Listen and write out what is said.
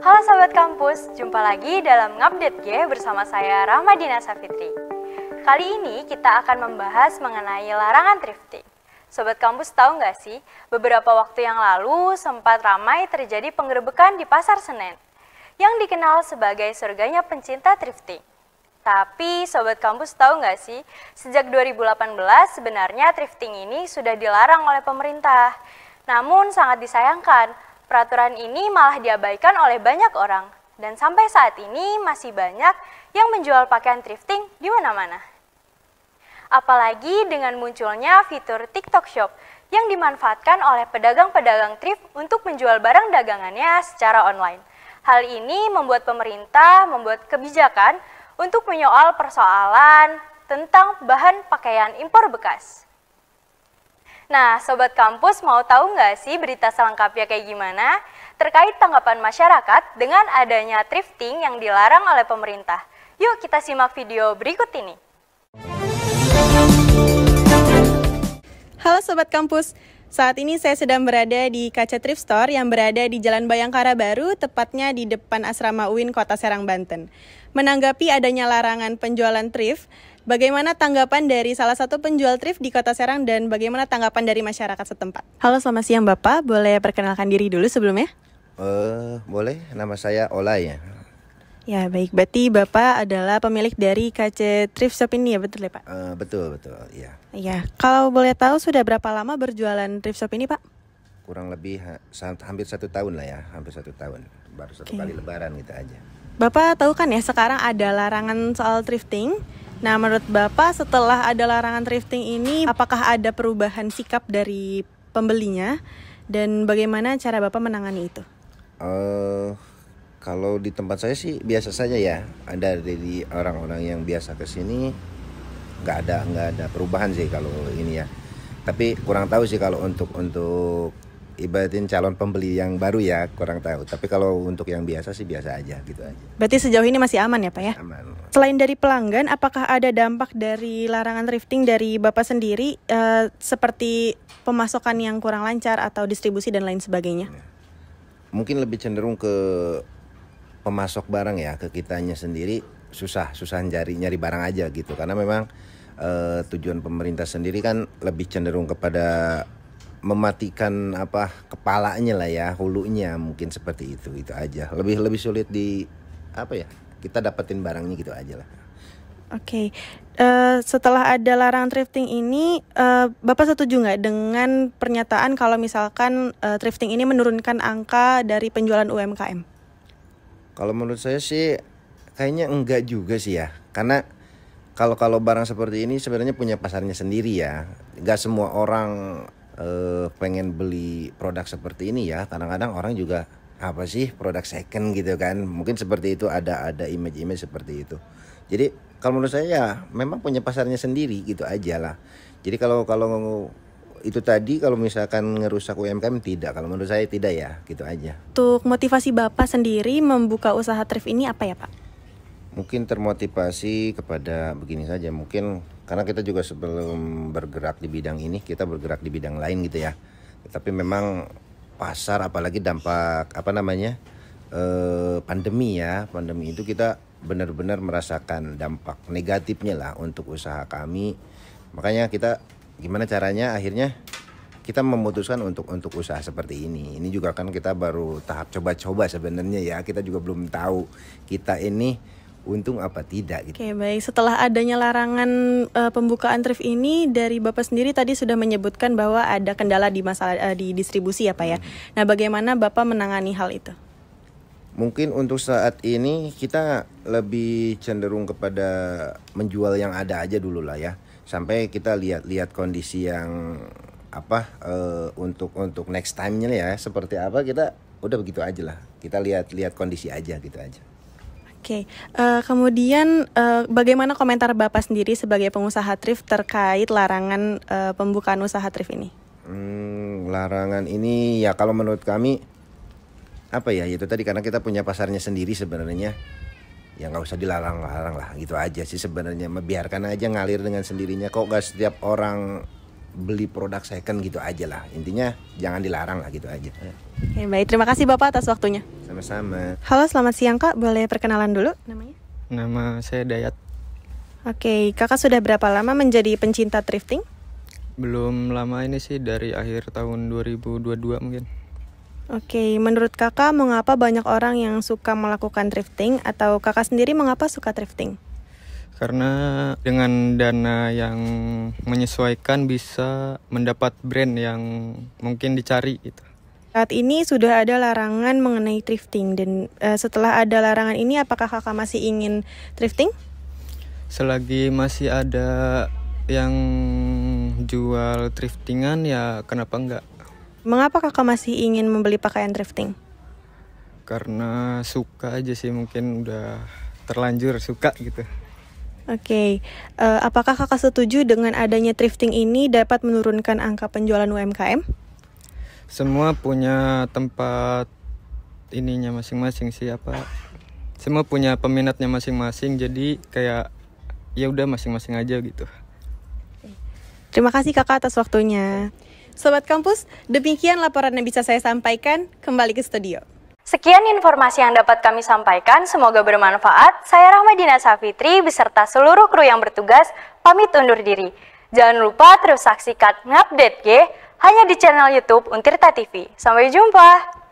Halo sahabat kampus, jumpa lagi dalam Ngupdate G bersama saya Rahmadina Safitri. Kali ini kita akan membahas mengenai larangan thrifting. Sobat kampus tahu nggak sih, beberapa waktu yang lalu sempat ramai terjadi penggerbekan di Pasar Senen, yang dikenal sebagai surganya pencinta thrifting. Tapi Sobat Kampus tahu nggak sih, sejak 2018 sebenarnya thrifting ini sudah dilarang oleh pemerintah. Namun sangat disayangkan, peraturan ini malah diabaikan oleh banyak orang. Dan sampai saat ini masih banyak yang menjual pakaian thrifting di mana-mana. Apalagi dengan munculnya fitur TikTok Shop yang dimanfaatkan oleh pedagang-pedagang thrift untuk menjual barang dagangannya secara online. Hal ini membuat pemerintah membuat kebijakan untuk menyoal persoalan tentang bahan pakaian impor bekas. Nah, Sobat Kampus mau tahu nggak sih berita selengkapnya kayak gimana? Terkait tanggapan masyarakat dengan adanya thrifting yang dilarang oleh pemerintah. Yuk kita simak video berikut ini. Halo Sobat Kampus, saat ini saya sedang berada di Kaca Thrift Store yang berada di Jalan Bayangkara Baru, tepatnya di depan Asrama UIN Kota Serang, Banten menanggapi adanya larangan penjualan thrift, bagaimana tanggapan dari salah satu penjual thrift di Kota Serang dan bagaimana tanggapan dari masyarakat setempat? Halo, selamat siang Bapak. Boleh perkenalkan diri dulu sebelumnya? Uh, boleh, nama saya Ola ya. Ya baik, berarti Bapak adalah pemilik dari KC Thrift Shop ini ya betul ya Pak? Uh, betul, betul, iya Iya, kalau boleh tahu sudah berapa lama berjualan Thrift Shop ini Pak? Kurang lebih ha hampir satu tahun lah ya, hampir satu tahun Baru satu okay. kali lebaran kita gitu aja Bapak tahu kan ya sekarang ada larangan soal thrifting. Nah, menurut Bapak setelah ada larangan thrifting ini apakah ada perubahan sikap dari pembelinya dan bagaimana cara Bapak menangani itu? Uh, kalau di tempat saya sih biasa saja ya. Ada dari orang-orang yang biasa ke sini nggak ada nggak ada perubahan sih kalau ini ya. Tapi kurang tahu sih kalau untuk untuk ibaratin calon pembeli yang baru ya kurang tahu tapi kalau untuk yang biasa sih biasa aja gitu aja berarti sejauh ini masih aman ya pak ya aman selain dari pelanggan apakah ada dampak dari larangan drifting dari bapak sendiri eh, seperti pemasokan yang kurang lancar atau distribusi dan lain sebagainya ya. mungkin lebih cenderung ke pemasok barang ya ke kitanya sendiri susah susah nyari nyari barang aja gitu karena memang eh, tujuan pemerintah sendiri kan lebih cenderung kepada mematikan apa kepalanya lah ya hulunya mungkin seperti itu itu aja lebih lebih sulit di apa ya kita dapetin barangnya gitu aja lah oke okay. uh, eh, setelah ada larangan thrifting ini uh, bapak setuju nggak dengan pernyataan kalau misalkan uh, thrifting ini menurunkan angka dari penjualan UMKM kalau menurut saya sih kayaknya enggak juga sih ya karena kalau kalau barang seperti ini sebenarnya punya pasarnya sendiri ya. Gak semua orang uh, pengen beli produk seperti ini ya kadang-kadang orang juga apa sih produk second gitu kan mungkin seperti itu ada ada image-image seperti itu jadi kalau menurut saya ya memang punya pasarnya sendiri gitu aja lah jadi kalau kalau itu tadi kalau misalkan ngerusak UMKM tidak kalau menurut saya tidak ya gitu aja untuk motivasi bapak sendiri membuka usaha thrift ini apa ya pak mungkin termotivasi kepada begini saja mungkin karena kita juga sebelum bergerak di bidang ini kita bergerak di bidang lain gitu ya tapi memang pasar apalagi dampak apa namanya eh, pandemi ya pandemi itu kita benar-benar merasakan dampak negatifnya lah untuk usaha kami makanya kita gimana caranya akhirnya kita memutuskan untuk untuk usaha seperti ini. Ini juga kan kita baru tahap coba-coba sebenarnya ya. Kita juga belum tahu kita ini untung apa tidak gitu. Oke, okay, baik. Setelah adanya larangan uh, pembukaan thrift ini dari Bapak sendiri tadi sudah menyebutkan bahwa ada kendala di masalah eh, uh, di distribusi ya, Pak ya. Hmm. Nah, bagaimana Bapak menangani hal itu? Mungkin untuk saat ini kita lebih cenderung kepada menjual yang ada aja dulu lah ya. Sampai kita lihat-lihat kondisi yang apa uh, untuk untuk next time-nya ya seperti apa kita udah begitu aja lah. Kita lihat-lihat kondisi aja gitu aja. Oke, okay. uh, eh, kemudian uh, bagaimana komentar Bapak sendiri sebagai pengusaha thrift terkait larangan uh, pembukaan usaha thrift ini? Hmm, larangan ini ya kalau menurut kami apa ya itu tadi karena kita punya pasarnya sendiri sebenarnya ya nggak usah dilarang-larang lah gitu aja sih sebenarnya membiarkan aja ngalir dengan sendirinya kok gak setiap orang beli produk second gitu aja lah intinya jangan dilarang lah gitu aja. Oke baik terima kasih bapak atas waktunya. Sama-sama. Halo, selamat siang Kak. Boleh perkenalan dulu namanya? Nama saya Dayat. Oke, Kakak sudah berapa lama menjadi pencinta thrifting? Belum lama ini sih dari akhir tahun 2022 mungkin. Oke, menurut Kakak mengapa banyak orang yang suka melakukan thrifting atau Kakak sendiri mengapa suka thrifting? Karena dengan dana yang menyesuaikan bisa mendapat brand yang mungkin dicari gitu. Saat ini sudah ada larangan mengenai thrifting dan uh, setelah ada larangan ini apakah kakak masih ingin thrifting? Selagi masih ada yang jual thriftingan ya kenapa enggak? Mengapa kakak masih ingin membeli pakaian thrifting? Karena suka aja sih mungkin udah terlanjur suka gitu. Oke, okay. uh, eh, apakah kakak setuju dengan adanya thrifting ini dapat menurunkan angka penjualan UMKM? semua punya tempat ininya masing-masing sih apa semua punya peminatnya masing-masing jadi kayak ya udah masing-masing aja gitu terima kasih kakak atas waktunya sobat kampus demikian laporan yang bisa saya sampaikan kembali ke studio Sekian informasi yang dapat kami sampaikan, semoga bermanfaat. Saya Rahmadina Safitri beserta seluruh kru yang bertugas pamit undur diri. Jangan lupa terus saksikan ngupdate ke hanya di channel YouTube Untirta TV. Sampai jumpa.